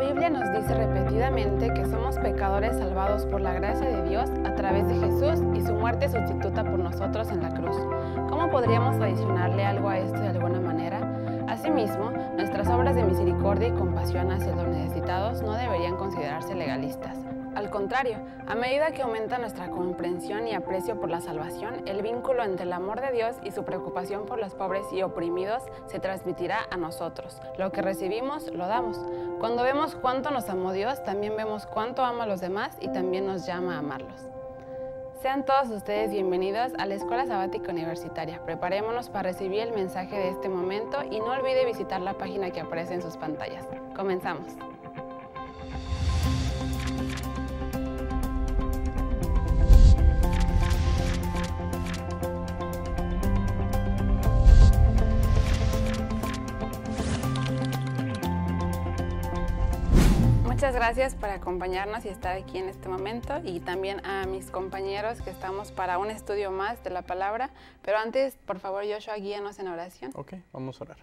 La Biblia nos dice repetidamente que somos pecadores salvados por la gracia de Dios a través de Jesús y su muerte sustituta por nosotros en la cruz. ¿Cómo podríamos adicionarle algo a esto de alguna manera? Asimismo, nuestras obras de misericordia y compasión hacia los necesitados no deberían considerarse legalistas. Al contrario, a medida que aumenta nuestra comprensión y aprecio por la salvación, el vínculo entre el amor de Dios y su preocupación por los pobres y oprimidos se transmitirá a nosotros. Lo que recibimos, lo damos. Cuando vemos cuánto nos amó Dios, también vemos cuánto ama a los demás y también nos llama a amarlos. Sean todos ustedes bienvenidos a la Escuela Sabática Universitaria. Preparémonos para recibir el mensaje de este momento y no olvide visitar la página que aparece en sus pantallas. Comenzamos. Muchas gracias por acompañarnos y estar aquí en este momento y también a mis compañeros que estamos para un estudio más de la palabra. Pero antes, por favor, Joshua, guíanos en oración. Ok, vamos a orar.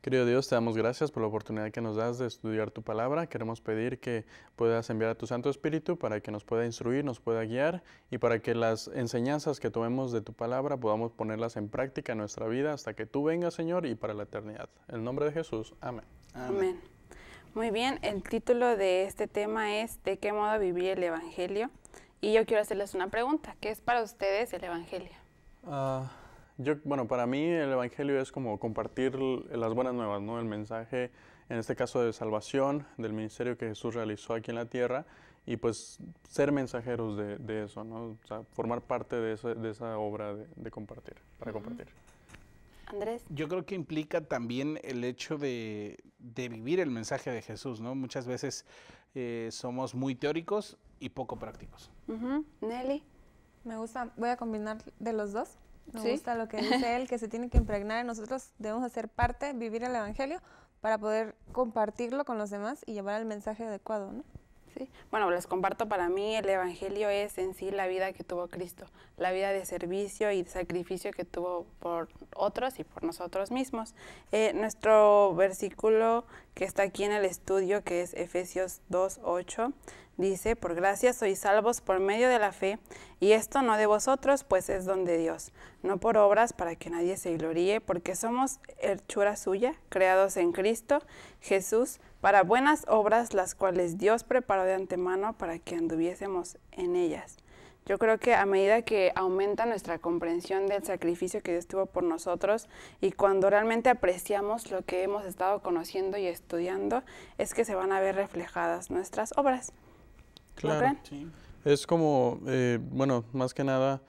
Querido Dios, te damos gracias por la oportunidad que nos das de estudiar tu palabra. Queremos pedir que puedas enviar a tu Santo Espíritu para que nos pueda instruir, nos pueda guiar y para que las enseñanzas que tomemos de tu palabra podamos ponerlas en práctica en nuestra vida hasta que tú vengas, Señor, y para la eternidad. En el nombre de Jesús. Amén. Amén. Muy bien, el título de este tema es ¿De qué modo vivir el Evangelio? Y yo quiero hacerles una pregunta, ¿qué es para ustedes el Evangelio? Ah, yo, bueno, para mí el Evangelio es como compartir las buenas nuevas, ¿no? El mensaje, en este caso de salvación, del ministerio que Jesús realizó aquí en la tierra y pues ser mensajeros de, eso, ¿no? O sea, formar parte de, esa obra de, compartir, para compartir. Yo creo que implica también el hecho de, vivir el mensaje de Jesús, ¿no? Muchas veces eh, somos muy teóricos y poco prácticos. Nelly. Me gusta, voy a combinar de los dos. Me gusta lo que dice él, que se tiene que impregnar en nosotros, debemos hacer parte, vivir el Evangelio para poder compartirlo con los demás y llevar el mensaje adecuado, ¿no? Bueno, les comparto, para mí el Evangelio es en sí la vida que tuvo Cristo, la vida de servicio y sacrificio que tuvo por otros y por nosotros mismos. Eh, nuestro versículo que está aquí en el estudio, que es Efesios 2.8, dice, por gracia sois salvos por medio de la fe, y esto no de vosotros, pues es don de Dios, no por obras para que nadie se gloríe, porque somos herchura suya, creados en Cristo Jesús, para buenas obras, las cuales Dios preparó de antemano para que anduviésemos en ellas. Yo creo que a medida que aumenta nuestra comprensión del sacrificio que Dios tuvo por nosotros y cuando realmente apreciamos lo que hemos estado conociendo y estudiando, es que se van a ver reflejadas nuestras obras. Claro. Sí. Es como, eh, bueno, más que nada,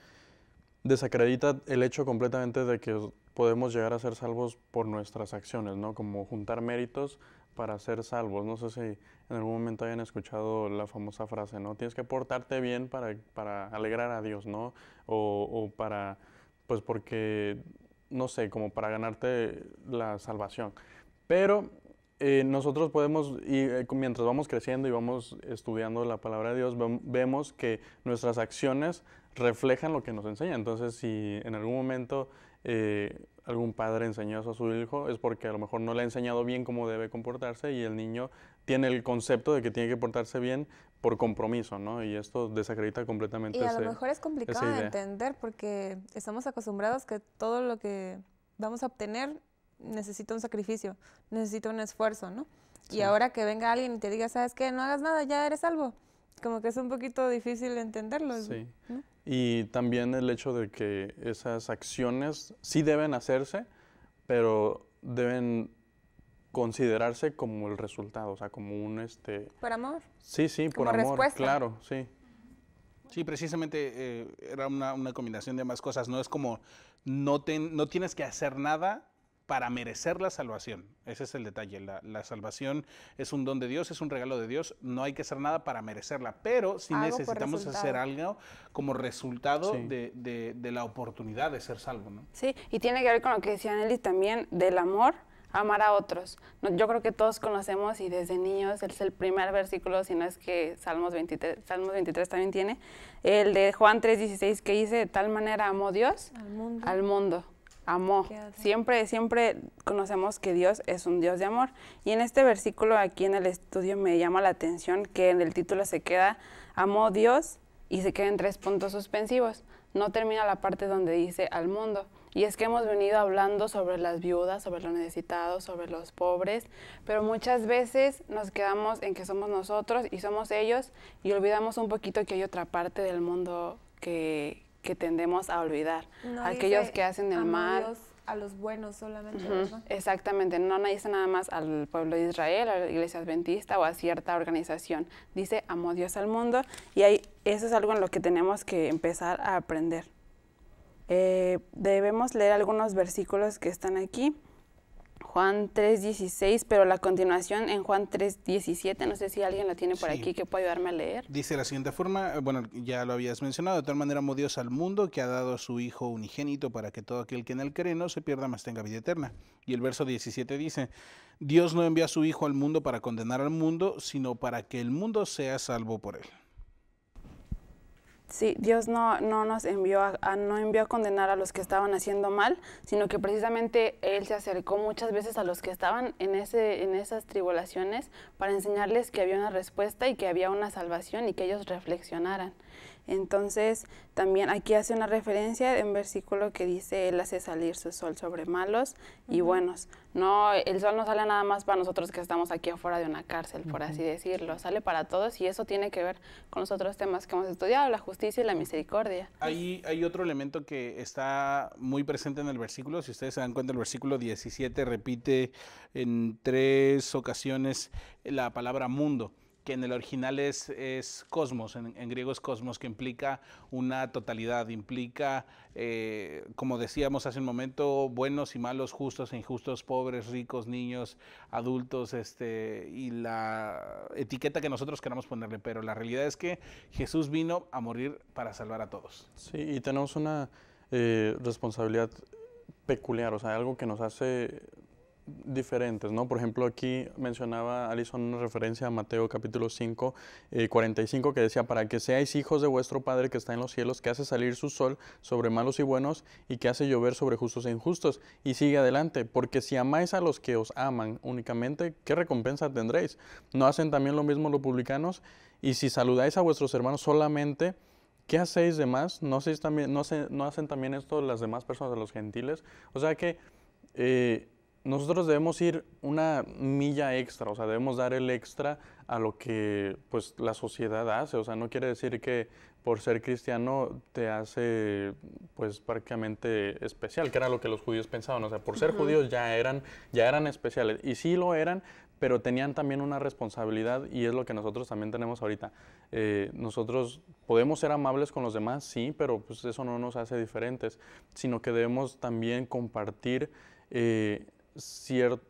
desacredita el hecho completamente de que podemos llegar a ser salvos por nuestras acciones, ¿no? Como juntar méritos para ser salvos. No sé si en algún momento hayan escuchado la famosa frase, ¿no? Tienes que portarte bien para, para alegrar a Dios, ¿no? O, para, pues porque, no sé, como para ganarte la salvación. Pero eh, nosotros podemos, y eh, mientras vamos creciendo y vamos estudiando la palabra de Dios, vemos que nuestras acciones reflejan lo que nos enseña. Entonces, si en algún momento eh, algún padre enseñó eso a su hijo es porque a lo mejor no le ha enseñado bien cómo debe comportarse y el niño tiene el concepto de que tiene que portarse bien por compromiso, ¿no? Y esto desacredita completamente. Y a lo mejor es complicado de entender porque estamos acostumbrados que todo lo que vamos a obtener necesita un sacrificio, necesita un esfuerzo, ¿no? Y ahora que venga alguien y te diga, ¿sabes qué? No hagas nada, ya eres salvo como que es un poquito difícil entenderlo. Sí. Y también el hecho de que esas acciones sí deben hacerse, pero deben considerarse como el resultado, o sea, como un este... Por amor. Sí, sí, por amor, respuesta. claro, sí. Sí, precisamente eh, era una, una, combinación de ambas cosas. No es como no, te, no tienes que hacer nada para merecer la salvación. Ese es el detalle. La, salvación es un don de Dios, es un regalo de Dios. No hay que hacer nada para merecerla, pero si sí necesitamos hacer algo como resultado de, la oportunidad de ser salvo. ¿no? Sí, y tiene que ver con lo que decía Nelly también del amor amar a otros. Yo creo que todos conocemos y desde niños, es el primer versículo, si no es que Salmos 23, Salmos 23 también tiene, el de Juan 3:16 que dice, de tal manera amó Dios Al mundo amó. Siempre, siempre conocemos que Dios es un Dios de amor. Y en este versículo aquí en el estudio me llama la atención que en el título se queda, amó Dios y se quedan tres puntos suspensivos. No termina la parte donde dice al mundo. Y es que hemos venido hablando sobre las viudas, sobre los necesitados, sobre los pobres, pero muchas veces nos quedamos en que somos nosotros y somos ellos y olvidamos un poquito que hay otra parte del mundo que, que tendemos a olvidar. Aquellos que hacen el mal. a los buenos solamente. ¿no? Exactamente, no, dice nada más al pueblo de Israel, a la iglesia adventista o a cierta organización. Dice, amó Dios al mundo y ahí eso es algo en lo que tenemos que empezar a aprender. Eh, debemos leer algunos versículos que están aquí. Juan 3.16, pero la continuación en Juan 3.17, no sé si alguien lo tiene por aquí que pueda ayudarme a leer. Dice de la siguiente forma, eh, bueno, ya lo habías mencionado, de tal manera amó Dios al mundo que ha dado a su Hijo unigénito para que todo aquel que en él cree no se pierda, mas tenga vida eterna. Y el verso 17 dice, Dios no envía a su Hijo al mundo para condenar al mundo, sino para que el mundo sea salvo por él. Sí, Dios no, no nos envió a, no envió a condenar a los que estaban haciendo mal, sino que precisamente Él se acercó muchas veces a los que estaban en, ese, en esas tribulaciones para enseñarles que había una respuesta y que había una salvación y que ellos reflexionaran. Entonces, también aquí hace una referencia en versículo que dice, Él hace salir su sol sobre malos y buenos. No, el sol no sale nada más para nosotros que estamos aquí afuera de una cárcel, por así decirlo, sale para todos y eso tiene que ver con los otros temas que hemos estudiado, la justicia y la misericordia. Hay, hay otro elemento que está muy presente en el versículo, si ustedes se dan cuenta, el versículo 17 repite en tres ocasiones la palabra mundo que en el original es, es cosmos, en, griego es cosmos, que implica una totalidad, implica, eh, como decíamos hace un momento, buenos y malos, justos e injustos, pobres, ricos, niños, adultos, este, y la etiqueta que nosotros queramos ponerle, pero la realidad es que Jesús vino a morir para salvar a todos. Sí, y tenemos una eh, responsabilidad peculiar, o sea, algo que nos hace diferentes, ¿no? Por ejemplo, aquí mencionaba Alison una referencia a Mateo capítulo 5, 45, eh, que decía, para que seáis hijos de vuestro Padre que está en los cielos, que hace salir su sol sobre malos y buenos y que hace llover sobre justos e injustos. Y sigue adelante, porque si amáis a los que os aman únicamente, ¿qué recompensa tendréis? ¿No hacen también lo mismo los publicanos? Y si saludáis a vuestros hermanos solamente, ¿qué hacéis de más? ¿No, también, no, ¿No hacen también esto las demás personas de los gentiles? O sea que... Eh, nosotros debemos ir una milla extra, o sea, debemos dar el extra a lo que pues la sociedad hace, o sea, no quiere decir que por ser cristiano te hace pues prácticamente especial, que era lo que los judíos pensaban, o sea, por ser judíos ya eran ya eran especiales y sí lo eran, pero tenían también una responsabilidad y es lo que nosotros también tenemos ahorita. Eh, nosotros podemos ser amables con los demás, sí, pero pues eso no nos hace diferentes, sino que debemos también compartir eh, cierto,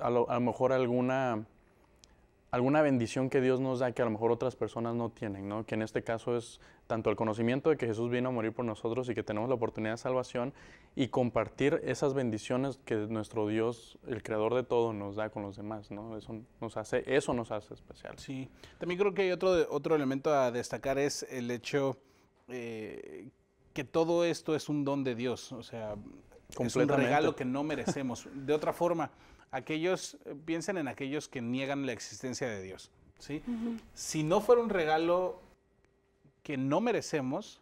a, lo, mejor alguna, alguna bendición que Dios nos da que a lo mejor otras personas no tienen, ¿no? Que en este caso es tanto el conocimiento de que Jesús vino a morir por nosotros y que tenemos la oportunidad de salvación y compartir esas bendiciones que nuestro Dios, el creador de todo, nos da con los demás, ¿no? Eso nos hace, eso nos hace especial. Sí. También creo que hay otro, otro elemento a destacar es el hecho eh, que todo esto es un don de Dios, o sea, es un regalo que no merecemos. De otra forma, aquellos, eh, piensen en aquellos que niegan la existencia de Dios. ¿sí? Si no fuera un regalo que no merecemos,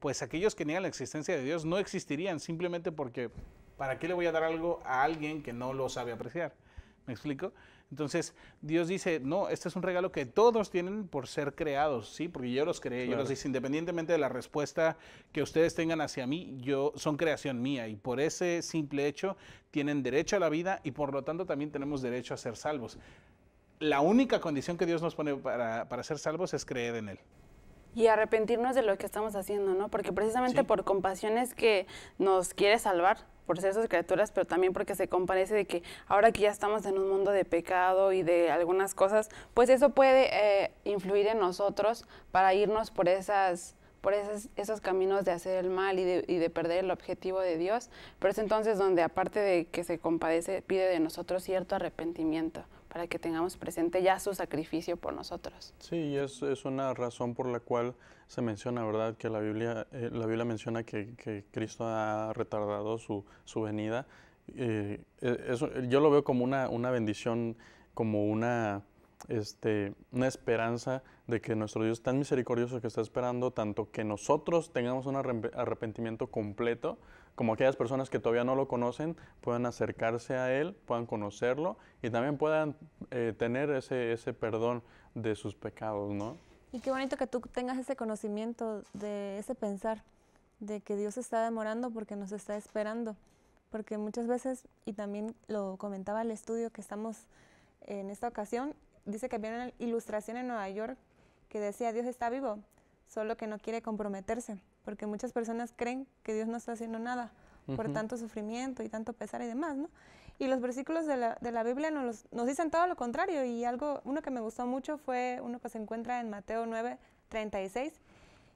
pues aquellos que niegan la existencia de Dios no existirían simplemente porque ¿para qué le voy a dar algo a alguien que no lo sabe apreciar? ¿Me explico? Entonces, Dios dice, no, este es un regalo que todos tienen por ser creados, ¿sí? Porque yo los creé, yo los hice, independientemente de la respuesta que ustedes tengan hacia mí, yo son creación mía y por ese simple hecho tienen derecho a la vida y por lo tanto también tenemos derecho a ser salvos. La única condición que Dios nos pone para, ser salvos es creer en Él. Y arrepentirnos de lo que estamos haciendo, ¿no? Porque precisamente por compasión es que nos quiere salvar por ser sus criaturas, pero también porque se comparece de que ahora que ya estamos en un mundo de pecado y de algunas cosas, pues eso puede eh, influir en nosotros para irnos por esas por esos, esos caminos de hacer el mal y de, y de, perder el objetivo de Dios, pero es entonces donde aparte de que se compadece, pide de nosotros cierto arrepentimiento, para que tengamos presente ya su sacrificio por nosotros. Sí, es, es una razón por la cual se menciona, ¿verdad?, que la Biblia, eh, la Biblia menciona que, que, Cristo ha retardado su, su venida. Eh, e, yo lo veo como una, una bendición, como una, este, una esperanza de que nuestro Dios tan misericordioso que está esperando tanto que nosotros tengamos un arrepentimiento completo, como aquellas personas que todavía no lo conocen puedan acercarse a Él, puedan conocerlo y también puedan eh, tener ese, ese perdón de sus pecados, Y qué bonito que tú tengas ese conocimiento, de ese pensar, de que Dios está demorando porque nos está esperando. Porque muchas veces, y también lo comentaba el estudio que estamos en esta ocasión, dice que había una ilustración en Nueva York que decía Dios está vivo, solo que no quiere comprometerse porque muchas personas creen que Dios no está haciendo nada por tanto sufrimiento y tanto pesar y demás, ¿no? Y los versículos de la, Biblia nos, nos, dicen todo lo contrario y algo, uno que me gustó mucho fue uno que se encuentra en Mateo 9, 36.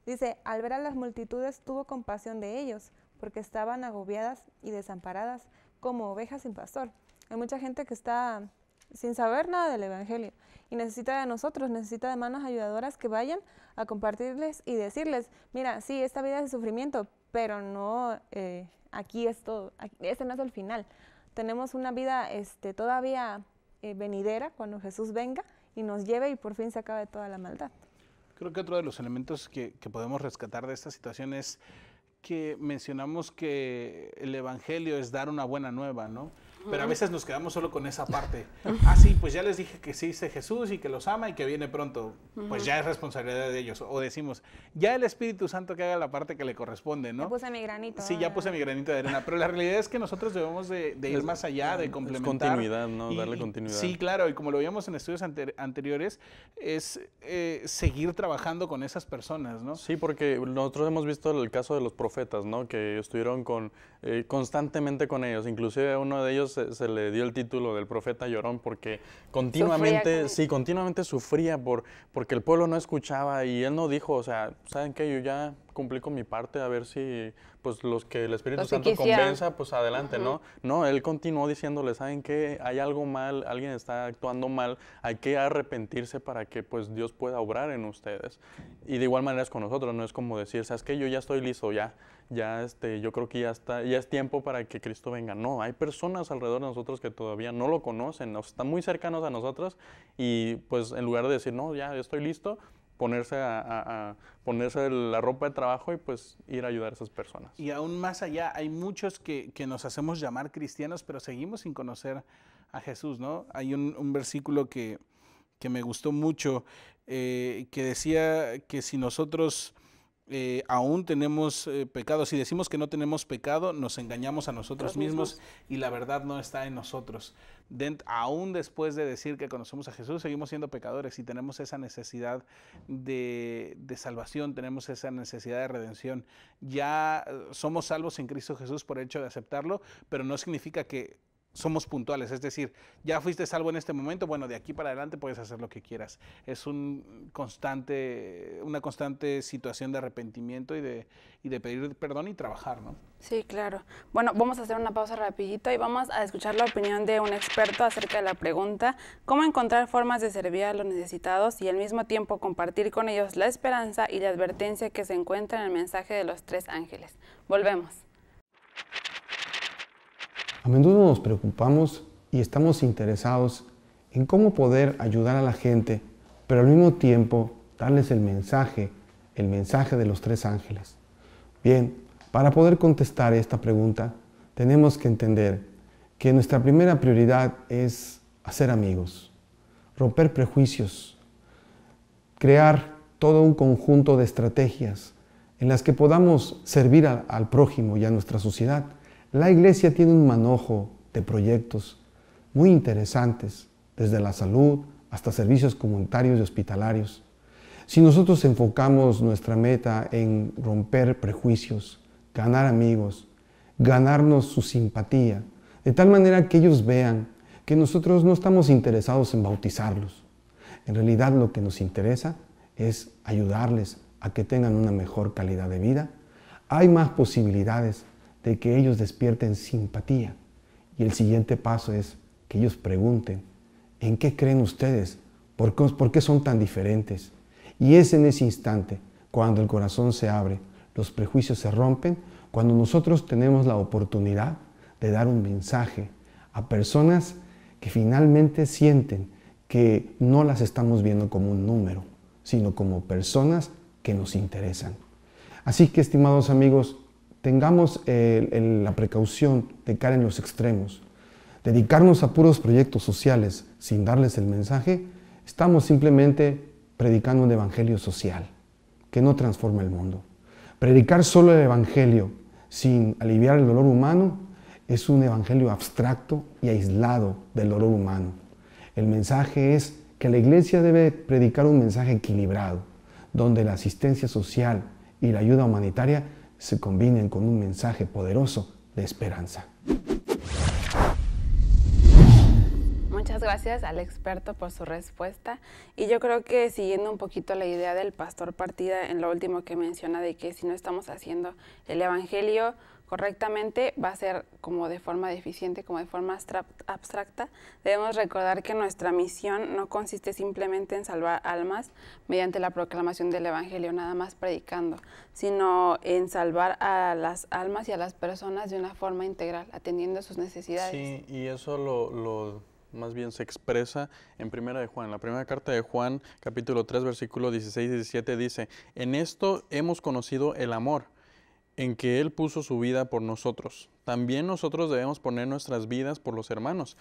Dice, al ver a las multitudes tuvo compasión de ellos, porque estaban agobiadas y desamparadas como ovejas sin pastor. Hay mucha gente que está sin saber nada del Evangelio. Y necesita de nosotros, necesita de manos ayudadoras que vayan a compartirles y decirles, mira, sí, esta vida es de sufrimiento, pero no, eh, aquí es todo, este no es el final. Tenemos una vida este, todavía eh, venidera cuando Jesús venga y nos lleve y por fin se acabe toda la maldad. Creo que otro de los elementos que, que podemos rescatar de esta situación es que mencionamos que el Evangelio es dar una buena nueva, ¿no? Pero a veces nos quedamos solo con esa parte. Ah, sí, pues ya les dije que sí dice Jesús y que los ama y que viene pronto. Pues ya es responsabilidad de ellos. O decimos, ya el Espíritu Santo que haga la parte que le corresponde, ¿no? Ya puse mi granito. Sí, ya puse mi granito de arena. Pero la realidad es que nosotros debemos de, ir más allá, de complementar. continuidad, ¿no? Darle continuidad. Sí, claro. Y como lo veíamos en estudios anteriores, es eh, seguir trabajando con esas personas, ¿no? Sí, porque nosotros hemos visto el caso de los profetas, ¿no? Que estuvieron con, eh, constantemente con ellos. Inclusive uno de ellos se, le dio el título del profeta llorón porque continuamente, sí, continuamente sufría por, porque el pueblo no escuchaba y él no dijo, o sea, ¿saben qué? Yo ya cumplí con mi parte, a ver si pues los que el Espíritu Santo compensa, pues adelante, ¿no? No, él continuó diciéndole, ¿saben qué? Hay algo mal, alguien está actuando mal, hay que arrepentirse para que pues Dios pueda obrar en ustedes. Y de igual manera es con nosotros, no es como decir, ¿sabes qué? Yo ya estoy listo, ya, ya este, yo creo que ya está, ya es tiempo para que Cristo venga. No, hay personas alrededor de nosotros que todavía no lo conocen, están muy cercanos a nosotros y pues en lugar de decir, no, ya estoy listo, ponerse, a, ponerse la ropa de trabajo y pues ir a ayudar a esas personas. Y aún más allá, hay muchos que, nos hacemos llamar cristianos, pero seguimos sin conocer a Jesús, ¿no? Hay un, versículo que, me gustó mucho, eh, que decía que si nosotros eh, aún tenemos eh, pecado. Si decimos que no tenemos pecado, nos engañamos a nosotros mismos y la verdad no está en nosotros. aún después de decir que conocemos a Jesús, seguimos siendo pecadores y tenemos esa necesidad de, de salvación, tenemos esa necesidad de redención. Ya eh, somos salvos en Cristo Jesús por el hecho de aceptarlo, pero no significa que somos puntuales, es decir, ya fuiste salvo en este momento, bueno, de aquí para adelante puedes hacer lo que quieras. Es un constante, una constante situación de arrepentimiento y de, y de pedir perdón y trabajar, ¿no? Sí, claro. Bueno, vamos a hacer una pausa rapidito y vamos a escuchar la opinión de un experto acerca de la pregunta, ¿cómo encontrar formas de servir a los necesitados y al mismo tiempo compartir con ellos la esperanza y la advertencia que se encuentra en el mensaje de los tres ángeles? Volvemos. A menudo nos preocupamos y estamos interesados en cómo poder ayudar a la gente, pero al mismo tiempo darles el mensaje, el mensaje de los tres ángeles. Bien, para poder contestar esta pregunta, tenemos que entender que nuestra primera prioridad es hacer amigos, romper prejuicios, crear todo un conjunto de estrategias en las que podamos servir al prójimo y a nuestra sociedad. La iglesia tiene un manojo de proyectos muy interesantes, desde la salud hasta servicios comunitarios y hospitalarios. Si nosotros enfocamos nuestra meta en romper prejuicios, ganar amigos, ganarnos su simpatía, de tal manera que ellos vean que nosotros no estamos interesados en bautizarlos. En realidad lo que nos interesa es ayudarles a que tengan una mejor calidad de vida. Hay más posibilidades de que ellos despierten simpatía. Y el siguiente paso es que ellos pregunten, ¿en qué creen ustedes? ¿Por qué, ¿Por qué son tan diferentes? Y es en ese instante, cuando el corazón se abre, los prejuicios se rompen, cuando nosotros tenemos la oportunidad de dar un mensaje a personas que finalmente sienten que no las estamos viendo como un número, sino como personas que nos interesan. Así que, estimados amigos, tengamos eh, la precaución de caer en los extremos. Dedicarnos a puros proyectos sociales sin darles el mensaje, estamos simplemente predicando un evangelio social que no transforma el mundo. Predicar solo el evangelio sin aliviar el dolor humano es un evangelio abstracto y aislado del dolor humano. El mensaje es que la iglesia debe predicar un mensaje equilibrado, donde la asistencia social y la ayuda humanitaria se combinen con un mensaje poderoso de esperanza. Muchas gracias al experto por su respuesta y yo creo que siguiendo un poquito la idea del pastor partida en lo último que menciona de que si no estamos haciendo el Evangelio, correctamente, va a ser como de forma deficiente, como de forma abstracta. Debemos recordar que nuestra misión no consiste simplemente en salvar almas mediante la proclamación del Evangelio, nada más predicando, sino en salvar a las almas y a las personas de una forma integral, atendiendo a sus necesidades. Sí, y eso lo, más bien se expresa en Primera de Juan. La primera carta de Juan, capítulo 3, versículo 16 y 17 dice, en esto hemos conocido el amor en que Él puso su vida por nosotros. También nosotros debemos poner nuestras vidas por los hermanos.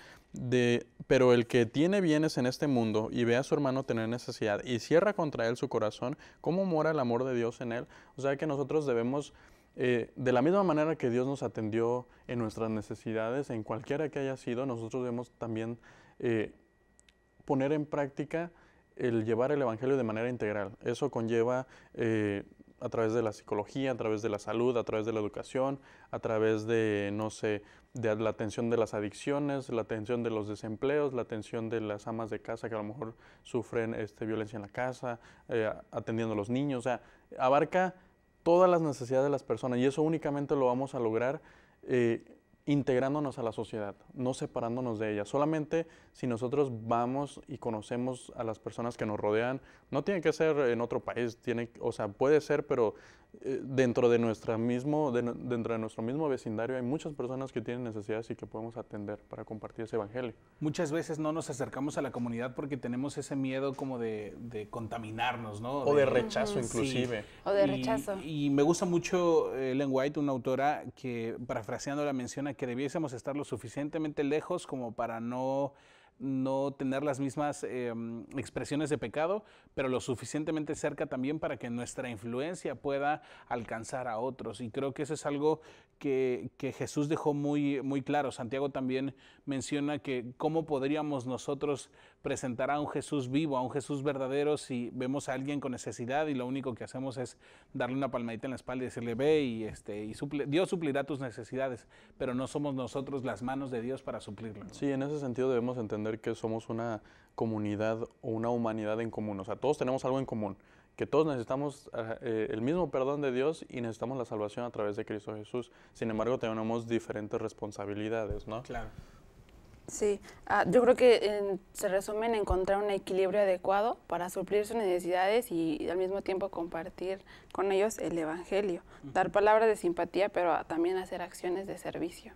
pero el que tiene bienes en este mundo y ve a su hermano tener necesidad y cierra contra él su corazón, ¿cómo mora el amor de Dios en él? O sea que nosotros debemos, eh, de la misma manera que Dios nos atendió en nuestras necesidades, en cualquiera que haya sido, nosotros debemos también eh, poner en práctica el llevar el Evangelio de manera integral. Eso conlleva... Eh, a través de la psicología, a través de la salud, a través de la educación, a través de, no sé, de la atención de las adicciones, la atención de los desempleos, la atención de las amas de casa que a lo mejor sufren este, violencia en la casa, eh, atendiendo a los niños, o sea, abarca todas las necesidades de las personas y eso únicamente lo vamos a lograr eh, integrándonos a la sociedad, no separándonos de ella. Solamente si nosotros vamos y conocemos a las personas que nos rodean, no tiene que ser en otro país, tiene, o sea, puede ser, pero eh, dentro, de nuestra mismo, dentro de nuestro mismo vecindario hay muchas personas que tienen necesidades y que podemos atender para compartir ese evangelio. Muchas veces no nos acercamos a la comunidad porque tenemos ese miedo como de, contaminarnos, ¿no? O de, rechazo inclusive. O de rechazo. Y, me gusta mucho eh, Ellen White, una autora que parafraseando la menciona que debiésemos estar lo suficientemente lejos como para no, no tener las mismas em, expresiones de pecado, pero lo suficientemente cerca también para que nuestra influencia pueda alcanzar a otros. Y creo que eso es algo que, Jesús dejó muy, muy claro. Santiago también menciona que cómo podríamos nosotros presentar a un Jesús vivo, a un Jesús verdadero, si vemos a alguien con necesidad y lo único que hacemos es darle una palmadita en la espalda y decirle, ve y, este, y Dios suplirá tus necesidades, pero no somos nosotros las manos de Dios para suplirlo. Sí, en ese sentido debemos entender que somos una comunidad o una humanidad en común, o sea, todos tenemos algo en común que todos necesitamos ah, eh, el mismo perdón de Dios y necesitamos la salvación a través de Cristo Jesús. Sin embargo, tenemos diferentes responsabilidades, ¿no? Claro. Sí, ah, yo creo que se resume en encontrar un equilibrio adecuado para suplir sus necesidades y, al mismo tiempo compartir con ellos el Evangelio, dar palabras de simpatía, pero también hacer acciones de servicio.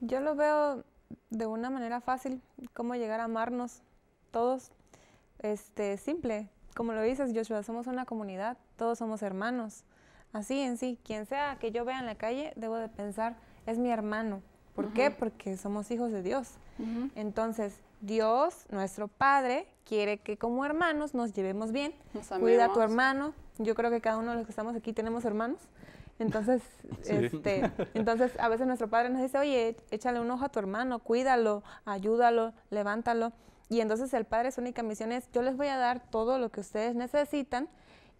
Yo lo veo de una manera fácil, cómo llegar a amarnos todos, este, simple, como lo dices Joshua, somos una comunidad, todos somos hermanos, así en sí, quien sea que yo vea en la calle, debo de pensar, es mi hermano, ¿Por qué? Porque somos hijos de Dios. Entonces, Dios, nuestro Padre, quiere que como hermanos nos llevemos bien. Cuida a tu hermano. Yo creo que cada uno de los que estamos aquí tenemos hermanos. Entonces, este, entonces a veces nuestro padre nos dice, oye, échale un ojo a tu hermano, cuídalo, ayúdalo, levántalo. Y entonces el padre su única misión es, yo les voy a dar todo lo que ustedes necesitan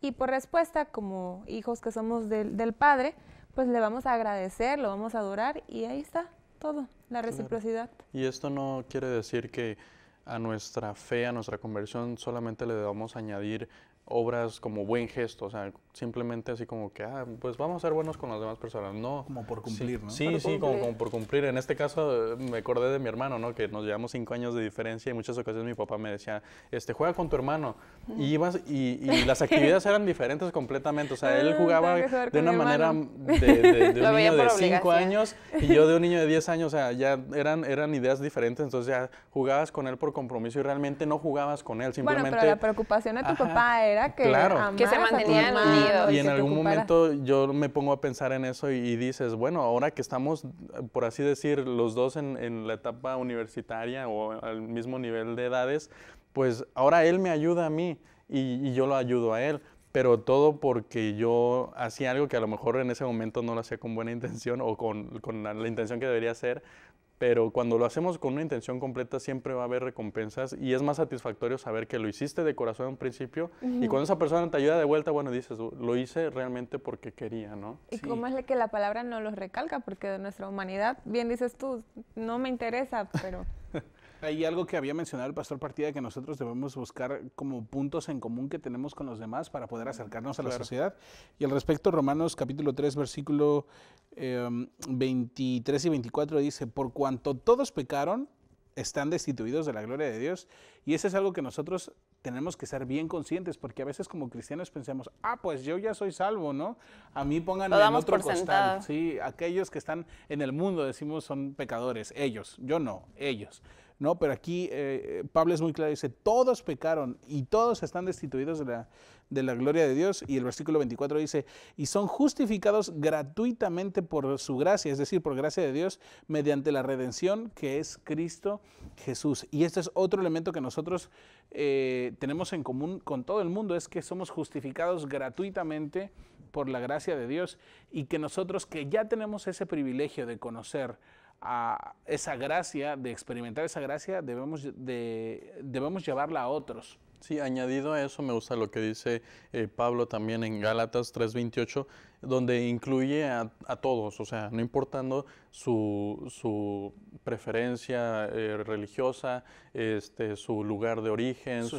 y por respuesta, como hijos que somos del, del padre, pues le vamos a agradecer, lo vamos a adorar y ahí está, todo, la reciprocidad. Y esto no quiere decir que a nuestra fe, a nuestra conversión, solamente le debamos añadir obras como buen gesto, o sea, simplemente así como que, ah, pues vamos a ser buenos con las demás personas, no. Como por cumplir, ¿no? Sí, sí, como, por cumplir. En este caso me acordé de mi hermano, ¿no? Que nos llevamos cinco años de diferencia y muchas ocasiones mi papá me decía, este, juega con tu hermano. Y ibas, y, las actividades eran diferentes completamente, o sea, él ah, jugaba de una manera de, un niño de cinco años y yo de un niño de diez años, o sea, ya eran, eran ideas diferentes, entonces ya jugabas con él por compromiso y realmente no jugabas con él, simplemente... Bueno, pero la preocupación de tu papá era que claro. que se mantenían unidos. Y, en algún momento yo me pongo a pensar en eso y, dices, bueno, ahora que estamos, por así decir, los dos en, la etapa universitaria o al mismo nivel de edades, pues ahora él me ayuda a mí y, yo lo ayudo a él pero todo porque yo hacía algo que a lo mejor en ese momento no lo hacía con buena intención o con, la, intención que debería ser pero cuando lo hacemos con una intención completa siempre va a haber recompensas y es más satisfactorio saber que lo hiciste de corazón en principio y cuando esa persona te ayuda de vuelta, bueno, dices, lo hice realmente porque quería, ¿no? Y cómo es que la palabra no los recalca, porque de nuestra humanidad, bien dices tú, no me interesa, pero... Hay algo que había mencionado el pastor Partida que nosotros debemos buscar como puntos en común que tenemos con los demás para poder acercarnos a la sociedad. Y al respecto, Romanos capítulo 3, versículo 23 em, y 24 dice, por cuanto todos pecaron, están destituidos de la gloria de Dios. Y eso es algo que nosotros tenemos que ser bien conscientes, porque a veces como cristianos pensamos, ah, pues yo ya soy salvo, ¿no? A mí pongan en otro costal. Sí, aquellos que están en el mundo, decimos, son pecadores, ellos, yo no, ellos. ¿no? Pero aquí eh, eh, Pablo es muy claro, dice, todos pecaron y todos están destituidos de la, gloria de Dios. Y el versículo 24 dice, y son justificados gratuitamente por su gracia, es decir, por gracia de Dios, mediante la redención que es Cristo Jesús. Y este es otro elemento que nosotros eh, tenemos en común con todo el mundo, es que somos justificados gratuitamente por la gracia de Dios y que nosotros que ya tenemos ese privilegio de conocer, a esa gracia, de experimentar esa gracia, debemos, debemos llevarla a otros. Sí, añadido a eso me gusta lo que dice eh, Pablo también en Gálatas 3:28, donde incluye a, todos, o sea, no importando su, su preferencia eh, religiosa, este, su lugar de origen, su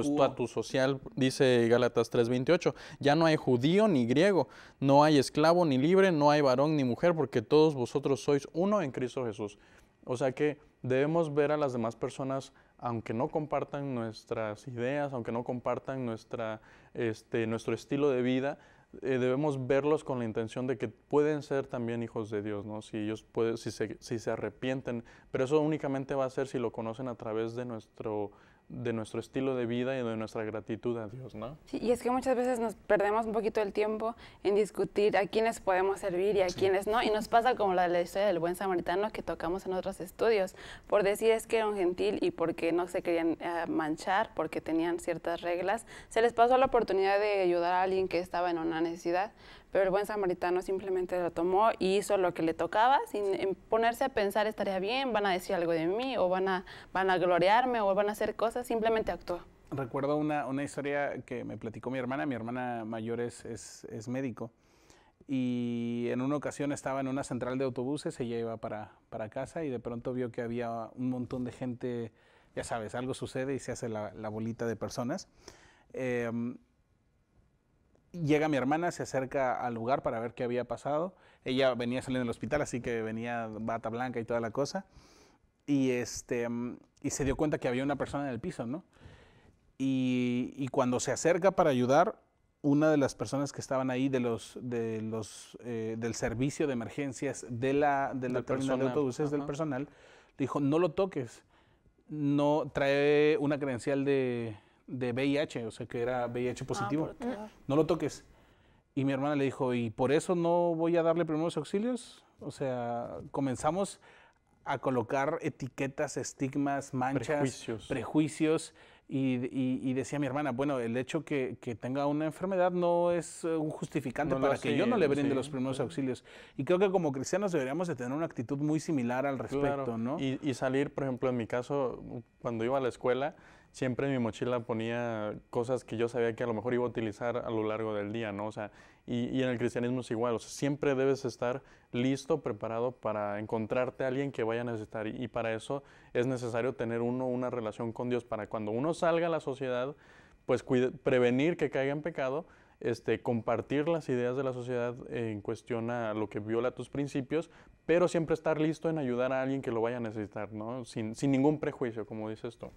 estatus social, dice Gálatas 3:28, ya no hay judío ni griego, no hay esclavo ni libre, no hay varón ni mujer, porque todos vosotros sois uno en Cristo Jesús. O sea que debemos ver a las demás personas aunque no compartan nuestras ideas, aunque no compartan nuestra, este, nuestro estilo de vida, eh, debemos verlos con la intención de que pueden ser también hijos de Dios, ¿no? Si ellos si se, arrepienten, pero eso únicamente va a ser si lo conocen a través de nuestro de nuestro estilo de vida y de nuestra gratitud a Dios, ¿no? Sí, y es que muchas veces nos perdemos un poquito el tiempo en discutir a quiénes podemos servir y a quiénes no, y nos pasa como la historia del buen samaritano que tocamos en otros estudios, por decir es que era un gentil y porque no se querían eh, manchar, porque tenían ciertas reglas, se les pasó la oportunidad de ayudar a alguien que estaba en una necesidad, pero el buen samaritano simplemente lo tomó y hizo lo que le tocaba sin ponerse a pensar estaría bien, van a decir algo de mí o van a, van a gloriarme o van a hacer cosas, simplemente actuó. Recuerdo una, historia que me platicó mi hermana, mi hermana mayor es, médico y en una ocasión estaba en una central de autobuses, ella iba para, casa y de pronto vio que había un montón de gente, ya sabes, algo sucede y se hace la, bolita de personas. Em, llega mi hermana, se acerca al lugar para ver qué había pasado. Ella venía saliendo del hospital, así que venía bata blanca y toda la cosa. Y, este, y se dio cuenta que había una persona en el piso, ¿no? Y, cuando se acerca para ayudar, una de las personas que estaban ahí de los, de los, eh, del servicio de emergencias de la, personal de autobuses del personal, dijo, no lo toques, no trae una credencial de, de VIH, o sea que era VIH ah, positivo. no lo toques. Y mi hermana le dijo, ¿y por eso no voy a darle primeros auxilios? O sea, comenzamos a colocar etiquetas, estigmas, manchas, prejuicios. y, decía mi hermana, bueno, el hecho que, tenga una enfermedad no es eh, un justificante para que yo no le brinde los primeros auxilios. Y creo que como cristianos deberíamos de tener una actitud muy similar al respecto, ¿no? y, salir, por ejemplo, en mi caso, cuando iba a la escuela, siempre en mi mochila ponía cosas que yo sabía que a lo mejor iba a utilizar a lo largo del día, ¿no? O sea, y, en el cristianismo es igual, o sea, siempre debes estar listo, preparado para encontrarte a alguien que vaya a necesitar y, para eso es necesario tener uno una relación con Dios para cuando uno salga a la sociedad, pues prevenir que caiga en pecado, este, compartir las ideas de la sociedad en cuestión a lo que viola tus principios, pero siempre estar listo en ayudar a alguien que lo vaya a necesitar, ¿no? Sin, sin ningún prejuicio, como dices tú.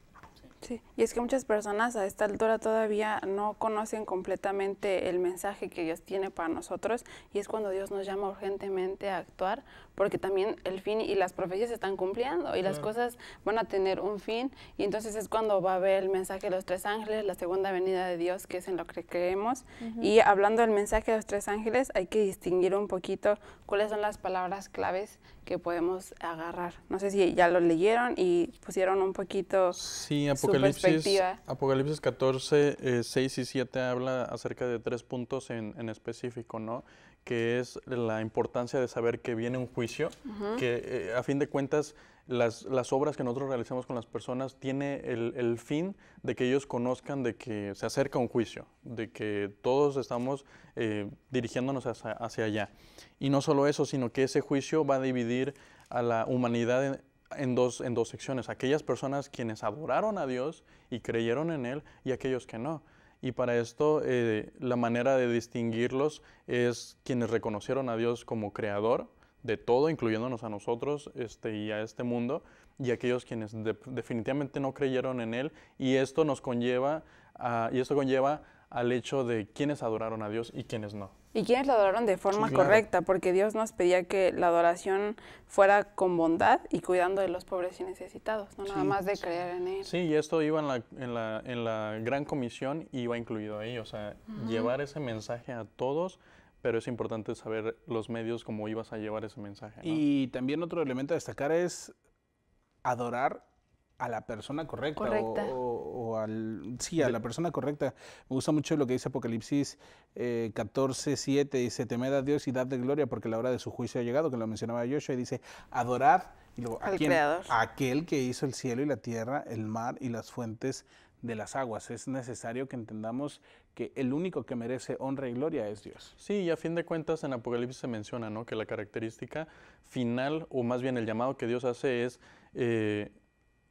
Sí, y es que muchas personas a esta altura todavía no conocen completamente el mensaje que Dios tiene para nosotros y es cuando Dios nos llama urgentemente a actuar porque también el fin y las profecías se están cumpliendo y las cosas van a tener un fin y entonces es cuando va a haber el mensaje de los tres ángeles, la segunda venida de Dios que es en lo que creemos y hablando del mensaje de los tres ángeles hay que distinguir un poquito cuáles son las palabras claves que podemos agarrar. No sé si ya lo leyeron y pusieron un poquito sí, Apocalipsis, Apocalipsis 14, eh, 6 y 7 habla acerca de tres puntos en, en específico, ¿no? que es la importancia de saber que viene un juicio, que eh, a fin de cuentas las, obras que nosotros realizamos con las personas tiene el, fin de que ellos conozcan de que se acerca un juicio, de que todos estamos eh, dirigiéndonos hacia, allá. Y no solo eso, sino que ese juicio va a dividir a la humanidad en dos, en dos secciones, aquellas personas quienes adoraron a Dios y creyeron en Él y aquellos que no. Y para esto eh, la manera de distinguirlos es quienes reconocieron a Dios como creador de todo, incluyéndonos a nosotros este, y a este mundo, y aquellos quienes definitivamente no creyeron en Él. Y esto nos conlleva, y esto conlleva al hecho de quienes adoraron a Dios y quienes no. Y quienes lo adoraron de forma correcta, porque Dios nos pedía que la adoración fuera con bondad y cuidando de los pobres y necesitados, no nada más de creer en Él. Sí, y esto iba en la, en la, gran comisión, y iba incluido ahí, o sea, llevar ese mensaje a todos, pero es importante saber los medios cómo ibas a llevar ese mensaje. Y también otro elemento a destacar es adorar a la persona correcta. correcta sí, a la persona correcta. Me gusta mucho lo que dice Apocalipsis 14, eh, 7, dice, temed a Dios y de gloria porque la hora de su juicio ha llegado, que lo mencionaba Joshua, y dice, adorad al creador ¿a, aquel que hizo el cielo y la tierra, el mar y las fuentes de las aguas. Es necesario que entendamos que el único que merece honra y gloria es Dios. Sí, y a fin de cuentas en Apocalipsis se menciona ¿no? que la característica final, o más bien el llamado que Dios hace es... Eh,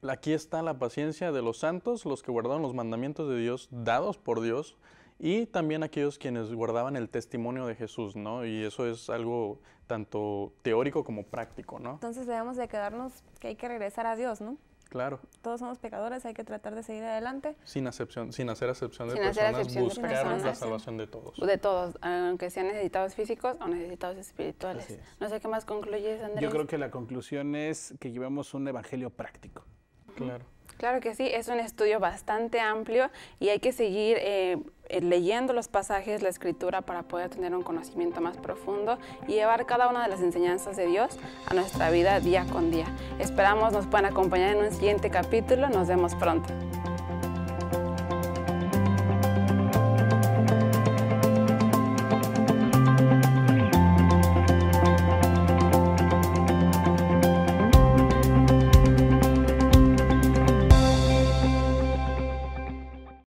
aquí está la paciencia de los santos, los que guardaron los mandamientos de Dios dados por Dios, y también aquellos quienes guardaban el testimonio de Jesús, ¿no? Y eso es algo tanto teórico como práctico, ¿no? Entonces debemos de quedarnos que hay que regresar a Dios, ¿no? Claro. Todos somos pecadores, hay que tratar de seguir adelante. Sin, acepción, sin hacer acepción de personas, buscar la salvación de todos. De todos, aunque sean necesitados físicos o necesitados espirituales. No sé qué más concluyes, Andrés. Yo creo que la conclusión es que llevamos un evangelio práctico. Claro. que sí, es un estudio bastante amplio y hay que seguir eh, eh, leyendo los pasajes, la escritura, para poder tener un conocimiento más profundo y llevar cada una de las enseñanzas de Dios a nuestra vida día con día. Esperamos nos puedan acompañar en un siguiente capítulo. Nos vemos pronto.